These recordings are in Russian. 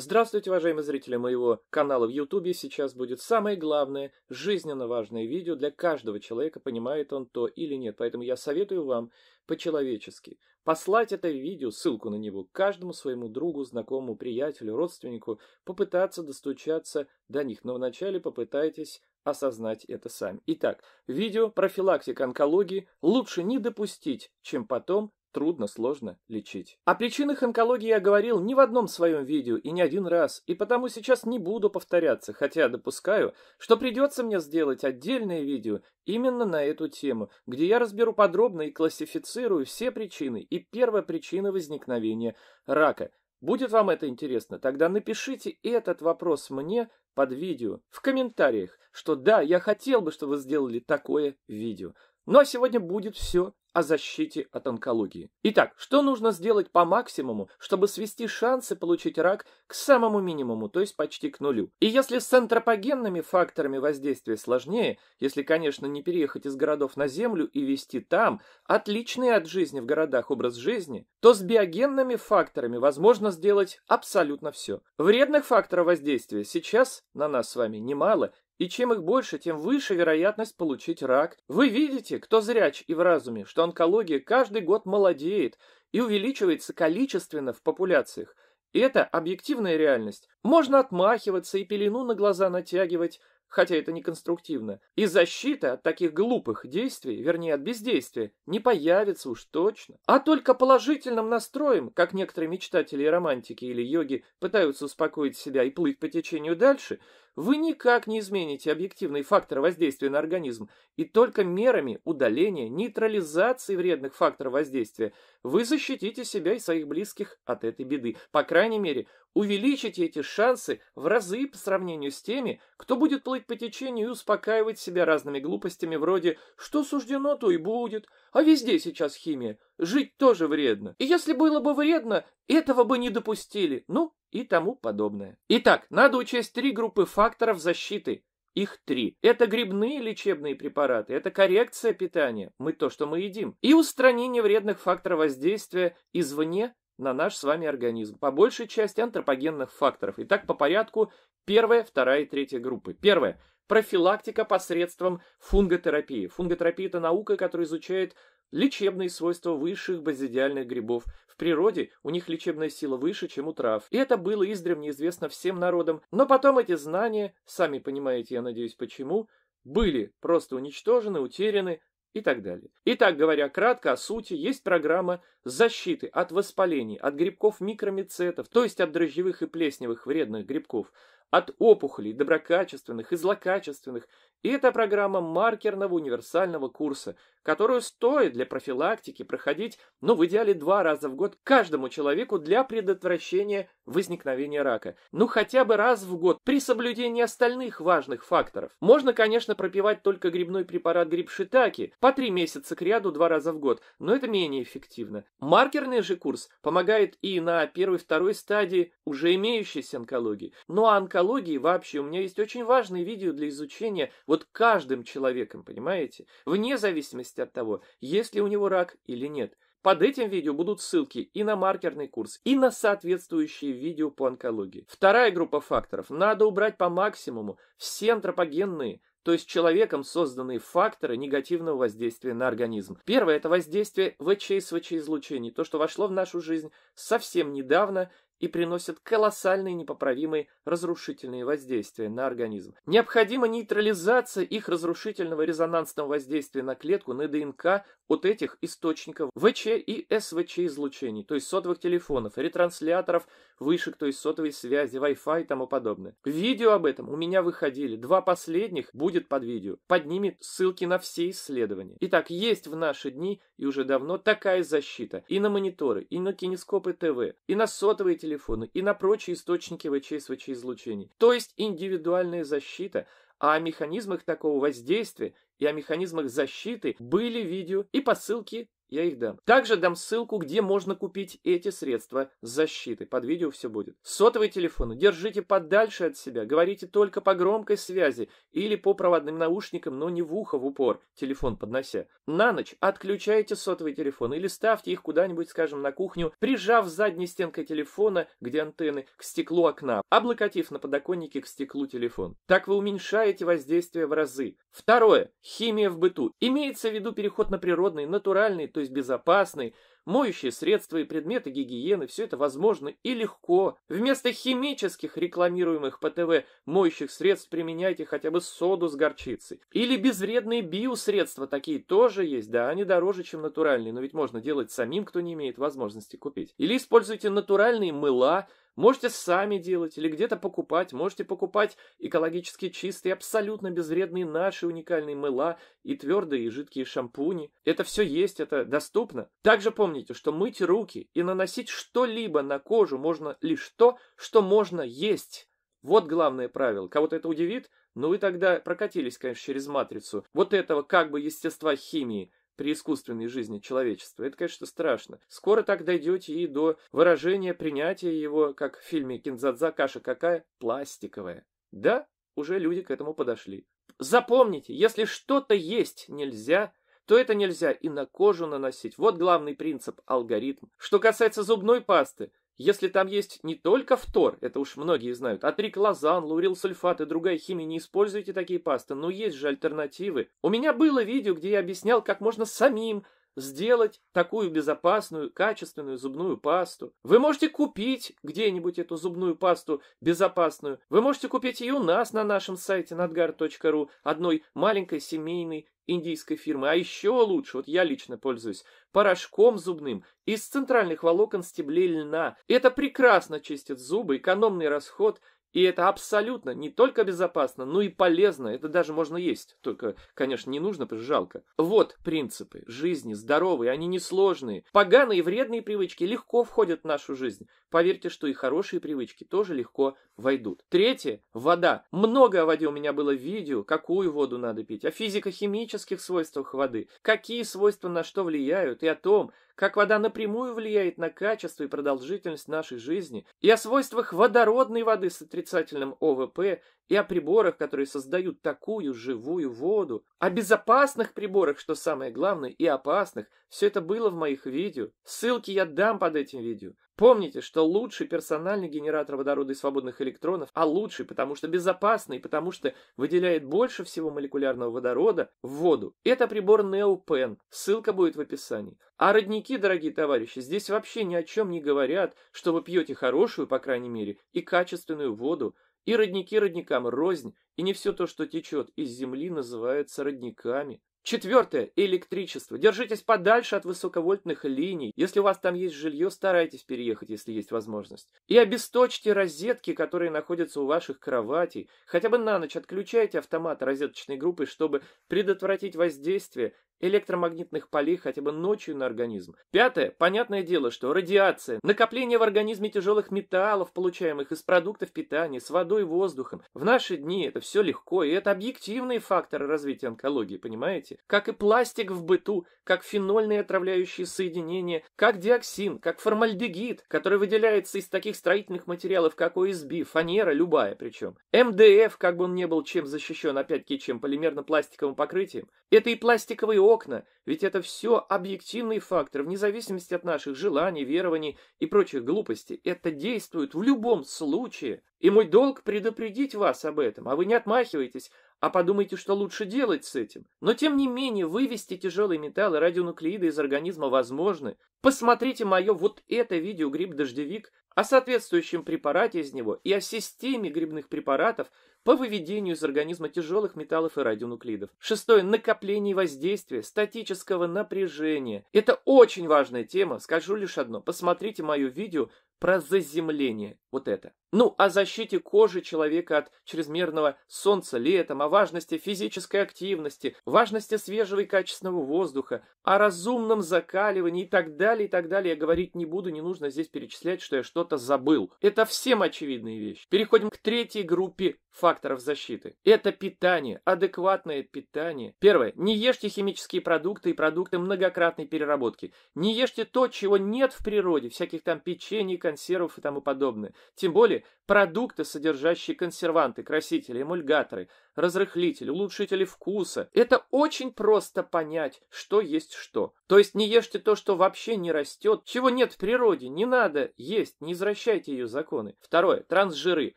Здравствуйте, уважаемые зрители моего канала в Ютубе. Сейчас будет самое главное, жизненно важное видео для каждого человека, понимает он то или нет. Поэтому я советую вам по-человечески послать это видео, ссылку на него, каждому своему другу, знакомому, приятелю, родственнику, попытаться достучаться до них. Но вначале попытайтесь осознать это сами. Итак, видео профилактика онкологии лучше не допустить, чем потом трудно, сложно лечить. О причинах онкологии я говорил ни в одном своем видео и не один раз, и потому сейчас не буду повторяться, хотя допускаю, что придется мне сделать отдельное видео именно на эту тему, где я разберу подробно и классифицирую все причины и первая причина возникновения рака. Будет вам это интересно, тогда напишите этот вопрос мне под видео в комментариях, что да, я хотел бы, чтобы вы сделали такое видео. Ну а сегодня будет все о защите от онкологии. Итак, что нужно сделать по максимуму, чтобы свести шансы получить рак к самому минимуму, то есть почти к нулю? И если с антропогенными факторами воздействия сложнее, если, конечно, не переехать из городов на землю и вести там отличный от жизни в городах образ жизни, то с биогенными факторами возможно сделать абсолютно все. Вредных факторов воздействия сейчас на нас с вами немало, и чем их больше, тем выше вероятность получить рак. Вы видите, кто зряч и в разуме, что онкология каждый год молодеет и увеличивается количественно в популяциях. И это объективная реальность. Можно отмахиваться и пелену на глаза натягивать, хотя это не конструктивно. И защита от таких глупых действий, вернее от бездействия, не появится уж точно. А только положительным настроем, как некоторые мечтатели и романтики или йоги пытаются успокоить себя и плыть по течению дальше – вы никак не измените объективный фактор воздействия на организм, и только мерами удаления, нейтрализации вредных факторов воздействия вы защитите себя и своих близких от этой беды. По крайней мере, увеличите эти шансы в разы по сравнению с теми, кто будет плыть по течению и успокаивать себя разными глупостями вроде «что суждено, то и будет», «а везде сейчас химия», Жить тоже вредно. И если было бы вредно, этого бы не допустили. Ну, и тому подобное. Итак, надо учесть три группы факторов защиты. Их три. Это грибные лечебные препараты, это коррекция питания, мы то, что мы едим, и устранение вредных факторов воздействия извне на наш с вами организм. По большей части антропогенных факторов. Итак, по порядку первая, вторая и третья группы. Первая. Профилактика посредством фунготерапии. Фунготерапия – это наука, которая изучает Лечебные свойства высших базидиальных грибов. В природе у них лечебная сила выше, чем у трав. И это было издревле известно всем народам. Но потом эти знания, сами понимаете, я надеюсь, почему, были просто уничтожены, утеряны и так далее. Итак, говоря кратко о сути, есть программа защиты от воспалений, от грибков микромицетов, то есть от дрожжевых и плесневых вредных грибков, от опухолей доброкачественных и злокачественных, и это программа маркерного универсального курса, которую стоит для профилактики проходить, ну, в идеале два раза в год каждому человеку для предотвращения возникновения рака. Ну, хотя бы раз в год при соблюдении остальных важных факторов. Можно, конечно, пропивать только грибной препарат гриб-шитаки по три месяца к ряду два раза в год, но это менее эффективно. Маркерный же курс помогает и на первой-второй стадии уже имеющейся онкологии. Ну, а онкология психологии вообще у меня есть очень важное видео для изучения вот каждым человеком, понимаете? Вне зависимости от того, есть ли у него рак или нет. Под этим видео будут ссылки и на маркерный курс, и на соответствующие видео по онкологии. Вторая группа факторов. Надо убрать по максимуму все антропогенные, то есть человеком созданные факторы негативного воздействия на организм. Первое – это воздействие ВЧ и СВЧ-излучений, то, что вошло в нашу жизнь совсем недавно и приносят колоссальные непоправимые разрушительные воздействия на организм. Необходима нейтрализация их разрушительного резонансного воздействия на клетку, на ДНК от этих источников ВЧ и СВЧ излучений, то есть сотовых телефонов, ретрансляторов, вышек, то есть сотовой связи, Wi-Fi и тому подобное. Видео об этом у меня выходили, два последних будет под видео, под ними ссылки на все исследования. Итак, есть в наши дни и уже давно такая защита и на мониторы, и на кинескопы ТВ, и на сотовые телефоны, телефону и на прочие источники вч излучений. То есть индивидуальная защита, а о механизмах такого воздействия и о механизмах защиты были видео и посылки я их дам. Также дам ссылку, где можно купить эти средства защиты. Под видео все будет. Сотовый телефон держите подальше от себя. Говорите только по громкой связи или по проводным наушникам, но не в ухо в упор, телефон поднося. На ночь отключайте сотовый телефон или ставьте их куда-нибудь, скажем, на кухню, прижав задней стенкой телефона, где антенны, к стеклу окна, облокотив на подоконнике к стеклу телефон. Так вы уменьшаете воздействие в разы. Второе. Химия в быту. Имеется в виду переход на природный, натуральный, то есть безопасный, моющие средства и предметы гигиены, все это возможно и легко. Вместо химических, рекламируемых по ТВ, моющих средств применяйте хотя бы соду с горчицей. Или безвредные биосредства, такие тоже есть, да, они дороже, чем натуральные, но ведь можно делать самим, кто не имеет возможности купить. Или используйте натуральные мыла, Можете сами делать или где-то покупать. Можете покупать экологически чистые, абсолютно безвредные наши уникальные мыла и твердые и жидкие шампуни. Это все есть, это доступно. Также помните, что мыть руки и наносить что-либо на кожу можно лишь то, что можно есть. Вот главное правило. Кого-то это удивит, Ну вы тогда прокатились, конечно, через матрицу вот этого как бы естества химии при искусственной жизни человечества. Это, конечно, страшно. Скоро так дойдете и до выражения принятия его, как в фильме «Кинзадза. Каша какая?» пластиковая. Да, уже люди к этому подошли. Запомните, если что-то есть нельзя, то это нельзя и на кожу наносить. Вот главный принцип, алгоритм. Что касается зубной пасты, если там есть не только фтор, это уж многие знают, а триклозан, лаурилсульфат и другая химия, не используйте такие пасты, но есть же альтернативы. У меня было видео, где я объяснял, как можно самим сделать такую безопасную, качественную зубную пасту. Вы можете купить где-нибудь эту зубную пасту безопасную. Вы можете купить ее у нас на нашем сайте nadgar.ru, одной маленькой семейной индийской фирмы, а еще лучше, вот я лично пользуюсь, порошком зубным из центральных волокон стеблей льна. Это прекрасно чистит зубы, экономный расход – и это абсолютно не только безопасно, но и полезно. Это даже можно есть. Только, конечно, не нужно, потому что жалко. Вот принципы жизни здоровые, они несложные. Поганые и вредные привычки легко входят в нашу жизнь. Поверьте, что и хорошие привычки тоже легко войдут. Третье – вода. Много о воде у меня было видео, какую воду надо пить, о физико-химических свойствах воды, какие свойства на что влияют и о том, как вода напрямую влияет на качество и продолжительность нашей жизни, и о свойствах водородной воды с отрицательным ОВП, и о приборах, которые создают такую живую воду, о безопасных приборах, что самое главное, и опасных. Все это было в моих видео. Ссылки я дам под этим видео. Помните, что лучший персональный генератор водорода и свободных электронов, а лучший, потому что безопасный, потому что выделяет больше всего молекулярного водорода в воду. Это прибор NeoPen, ссылка будет в описании. А родники, дорогие товарищи, здесь вообще ни о чем не говорят, что вы пьете хорошую, по крайней мере, и качественную воду, и родники родникам рознь, и не все то, что течет из земли, называется родниками. Четвертое. Электричество. Держитесь подальше от высоковольтных линий. Если у вас там есть жилье, старайтесь переехать, если есть возможность. И обесточьте розетки, которые находятся у ваших кроватей. Хотя бы на ночь отключайте автомат розеточной группы, чтобы предотвратить воздействие электромагнитных полей хотя бы ночью на организм. Пятое. Понятное дело, что радиация, накопление в организме тяжелых металлов, получаемых из продуктов питания, с водой, воздухом. В наши дни это все легко, и это объективные факторы развития онкологии, понимаете? Как и пластик в быту, как фенольные отравляющие соединения, как диоксин, как формальдегид, который выделяется из таких строительных материалов, как ОСБ, фанера, любая причем. МДФ, как бы он ни был чем защищен, опять-таки, чем полимерно-пластиковым покрытием. Это и пластиковые окна, ведь это все объективный фактор, вне зависимости от наших желаний, верований и прочих глупостей. Это действует в любом случае. И мой долг предупредить вас об этом, а вы не отмахиваетесь, а подумайте, что лучше делать с этим. Но тем не менее, вывести тяжелые металлы радионуклеиды из организма возможны. Посмотрите мое вот это видео «Гриб-дождевик», о соответствующем препарате из него и о системе грибных препаратов по выведению из организма тяжелых металлов и радионуклидов. Шестое. Накопление воздействия статического напряжения. Это очень важная тема, скажу лишь одно. Посмотрите мое видео про заземление, вот это. Ну, о защите кожи человека от чрезмерного солнца летом, о важности физической активности, важности свежего и качественного воздуха, о разумном закаливании и так далее, и так далее. Я говорить не буду, не нужно здесь перечислять, что я что-то кто-то забыл. Это всем очевидные вещи. Переходим к третьей группе факторов защиты. Это питание, адекватное питание. Первое. Не ешьте химические продукты и продукты многократной переработки. Не ешьте то, чего нет в природе, всяких там печений, консервов и тому подобное. Тем более, Продукты, содержащие консерванты, красители, эмульгаторы, разрыхлители, улучшители вкуса. Это очень просто понять, что есть что. То есть не ешьте то, что вообще не растет, чего нет в природе, не надо есть, не извращайте ее законы. Второе. Трансжиры.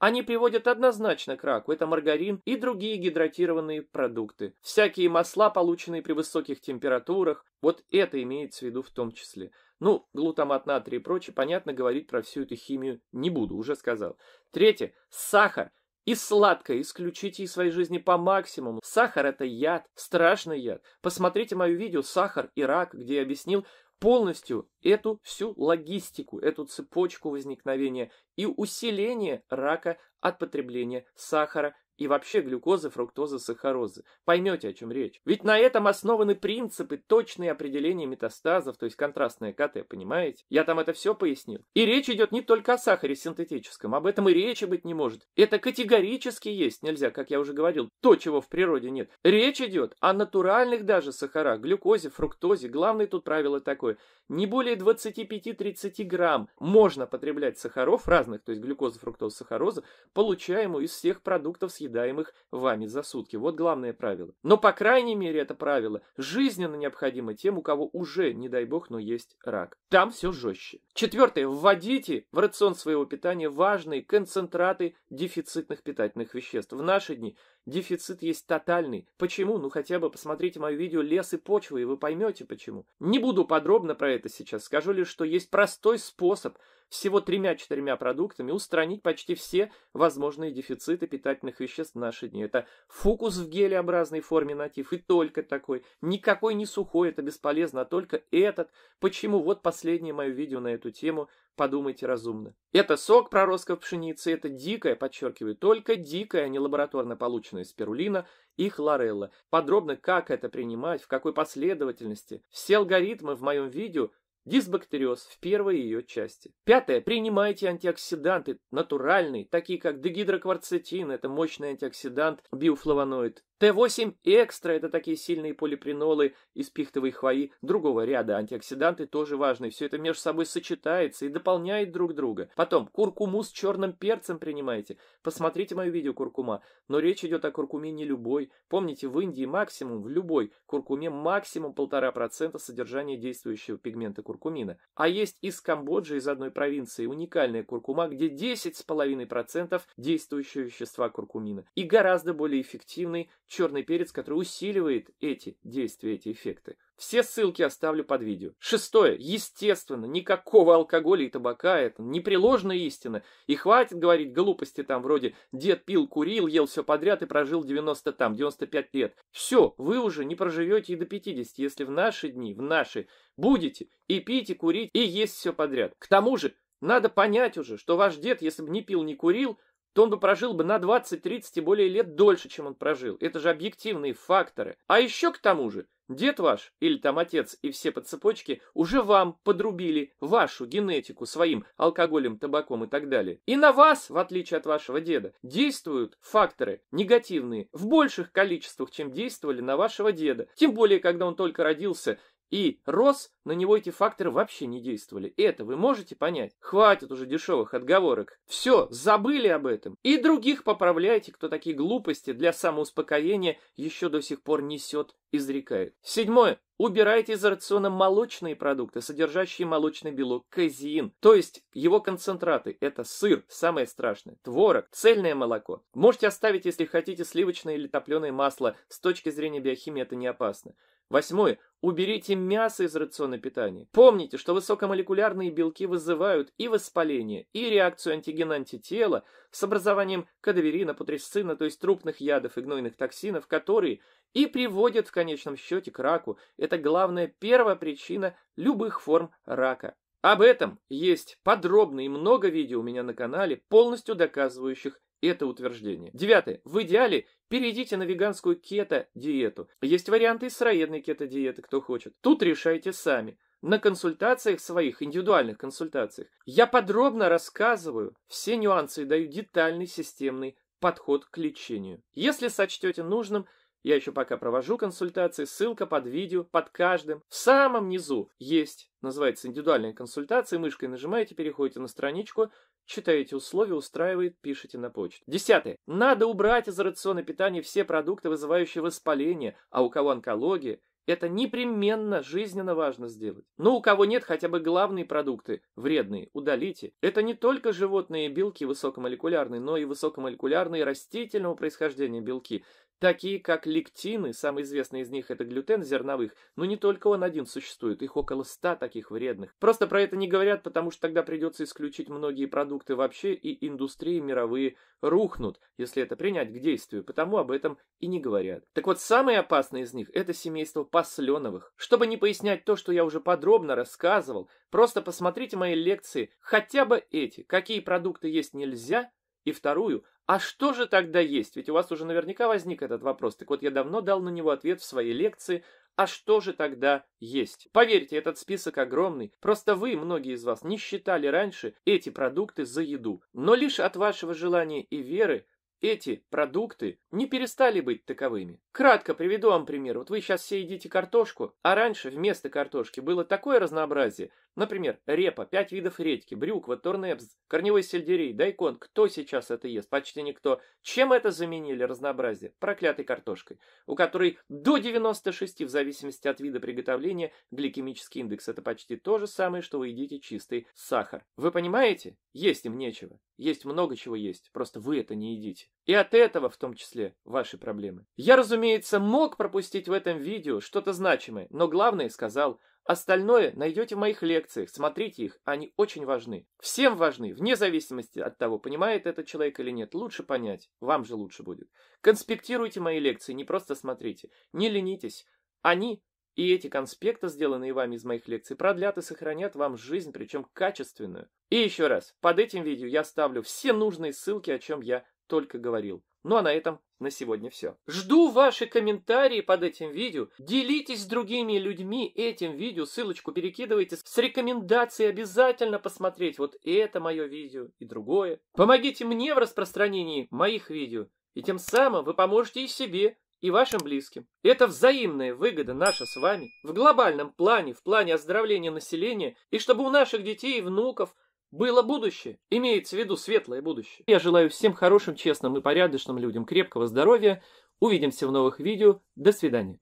Они приводят однозначно к раку. Это маргарин и другие гидратированные продукты. Всякие масла, полученные при высоких температурах. Вот это имеется в виду в том числе. Ну, глутамат натрия и прочее, понятно, говорить про всю эту химию не буду, уже сказал. Третье. Сахар. И сладкое исключите из своей жизни по максимуму. Сахар – это яд, страшный яд. Посмотрите мое видео «Сахар и рак», где я объяснил полностью эту всю логистику, эту цепочку возникновения и усиления рака от потребления сахара и вообще глюкозы, фруктозы, сахарозы. Поймете, о чем речь. Ведь на этом основаны принципы, точные определения метастазов, то есть контрастное КТ, понимаете? Я там это все пояснил. И речь идет не только о сахаре синтетическом, об этом и речи быть не может. Это категорически есть нельзя, как я уже говорил, то, чего в природе нет. Речь идет о натуральных даже сахарах, глюкозе, фруктозе. Главное тут правило такое. Не более 25-30 грамм можно потреблять сахаров разных, то есть глюкозы, фруктозы, сахарозы, получаемую из всех продуктов с съедаемых вами за сутки. Вот главное правило. Но, по крайней мере, это правило жизненно необходимо тем, у кого уже, не дай бог, но есть рак. Там все жестче. Четвертое. Вводите в рацион своего питания важные концентраты дефицитных питательных веществ. В наши дни – Дефицит есть тотальный. Почему? Ну хотя бы посмотрите мое видео «Лес и почва», и вы поймете почему. Не буду подробно про это сейчас, скажу лишь, что есть простой способ всего тремя-четырьмя продуктами устранить почти все возможные дефициты питательных веществ в наши дни. Это фокус в гелеобразной форме натив, и только такой. Никакой не сухой, это бесполезно, а только этот. Почему? Вот последнее мое видео на эту тему – Подумайте разумно. Это сок проростков пшеницы, это дикая, подчеркиваю, только дикая, не лабораторно полученная спирулина и хлорелла. Подробно, как это принимать, в какой последовательности. Все алгоритмы в моем видео Дисбактериоз в первой ее части. Пятое. Принимайте антиоксиданты натуральные, такие как дегидрокварцетин, это мощный антиоксидант, биофлавоноид, Т8 Экстра – это такие сильные полипринолы из пихтовой хвои другого ряда. Антиоксиданты тоже важны. Все это между собой сочетается и дополняет друг друга. Потом, куркуму с черным перцем принимайте. Посмотрите мое видео куркума. Но речь идет о куркуме не любой. Помните, в Индии максимум, в любой куркуме максимум 1,5% содержания действующего пигмента куркумина. А есть из Камбоджи, из одной провинции, уникальная куркума, где 10,5% действующего вещества куркумина. И гораздо более эффективный, черный перец, который усиливает эти действия, эти эффекты. Все ссылки оставлю под видео. Шестое. Естественно, никакого алкоголя и табака. Это непреложная истина. И хватит говорить глупости там вроде «дед пил, курил, ел все подряд и прожил 90 там, 95 лет». Все, вы уже не проживете и до 50, если в наши дни, в наши, будете и пить, и курить, и есть все подряд. К тому же, надо понять уже, что ваш дед, если бы не пил, не курил – то он бы прожил бы на 20, 30 и более лет дольше, чем он прожил. Это же объективные факторы. А еще к тому же, дед ваш или там отец и все по цепочке уже вам подрубили вашу генетику своим алкоголем, табаком и так далее. И на вас, в отличие от вашего деда, действуют факторы негативные в больших количествах, чем действовали на вашего деда. Тем более, когда он только родился и рос, на него эти факторы вообще не действовали. Это вы можете понять? Хватит уже дешевых отговорок. Все, забыли об этом. И других поправляйте, кто такие глупости для самоуспокоения еще до сих пор несет, изрекает. Седьмое. Убирайте из рациона молочные продукты, содержащие молочный белок, казеин, то есть его концентраты. Это сыр, самое страшное, творог, цельное молоко. Можете оставить, если хотите, сливочное или топленое масло. С точки зрения биохимии это не опасно. Восьмое. Уберите мясо из рациона питания. Помните, что высокомолекулярные белки вызывают и воспаление, и реакцию антигена антитела с образованием кадаверина, путресцина, то есть трупных ядов и гнойных токсинов, которые и приводят в конечном счете к раку. Это главная первая причина любых форм рака. Об этом есть подробно и много видео у меня на канале, полностью доказывающих это утверждение. Девятое. В идеале перейдите на веганскую кето-диету. Есть варианты и сыроедной кето-диеты, кто хочет. Тут решайте сами. На консультациях своих, индивидуальных консультациях, я подробно рассказываю все нюансы и даю детальный системный подход к лечению. Если сочтете нужным, я еще пока провожу консультации, ссылка под видео, под каждым. В самом низу есть, называется индивидуальная консультация, мышкой нажимаете, переходите на страничку, Читаете условия, устраивает, пишите на почту. Десятое. Надо убрать из рациона питания все продукты, вызывающие воспаление, а у кого онкология, это непременно жизненно важно сделать. Но у кого нет хотя бы главные продукты, вредные, удалите. Это не только животные белки высокомолекулярные, но и высокомолекулярные растительного происхождения белки, Такие, как лектины, самый известный из них это глютен зерновых, но не только он один существует, их около ста таких вредных. Просто про это не говорят, потому что тогда придется исключить многие продукты вообще, и индустрии мировые рухнут, если это принять к действию, потому об этом и не говорят. Так вот, самое опасное из них – это семейство посленовых. Чтобы не пояснять то, что я уже подробно рассказывал, просто посмотрите мои лекции, хотя бы эти, какие продукты есть нельзя – и вторую, а что же тогда есть? Ведь у вас уже наверняка возник этот вопрос. Так вот, я давно дал на него ответ в своей лекции а что же тогда есть? Поверьте, этот список огромный. Просто вы, многие из вас, не считали раньше эти продукты за еду. Но лишь от вашего желания и веры эти продукты не перестали быть таковыми. Кратко приведу вам пример. Вот вы сейчас все едите картошку, а раньше вместо картошки было такое разнообразие. Например, репа, пять видов редьки, брюква, турнепс, корневой сельдерей, дайкон. Кто сейчас это ест? Почти никто. Чем это заменили разнообразие? Проклятой картошкой, у которой до 96 в зависимости от вида приготовления гликемический индекс. Это почти то же самое, что вы едите чистый сахар. Вы понимаете? Есть им нечего. Есть много чего есть. Просто вы это не едите. И от этого в том числе ваши проблемы. Я разумею, Разумеется, мог пропустить в этом видео что-то значимое, но главное сказал – Остальное найдете в моих лекциях, смотрите их, они очень важны. Всем важны, вне зависимости от того, понимает этот человек или нет. Лучше понять, вам же лучше будет. Конспектируйте мои лекции, не просто смотрите, не ленитесь. Они и эти конспекты, сделанные вами из моих лекций, продлят и сохранят вам жизнь, причем качественную. И еще раз, под этим видео я ставлю все нужные ссылки, о чем я только говорил. Ну а на этом на сегодня все. Жду ваши комментарии под этим видео. Делитесь с другими людьми этим видео. Ссылочку перекидывайте с рекомендацией обязательно посмотреть вот это мое видео и другое. Помогите мне в распространении моих видео. И тем самым вы поможете и себе, и вашим близким. Это взаимная выгода наша с вами в глобальном плане, в плане оздоровления населения, и чтобы у наших детей и внуков было будущее, имеется в виду светлое будущее. Я желаю всем хорошим, честным и порядочным людям крепкого здоровья. Увидимся в новых видео. До свидания.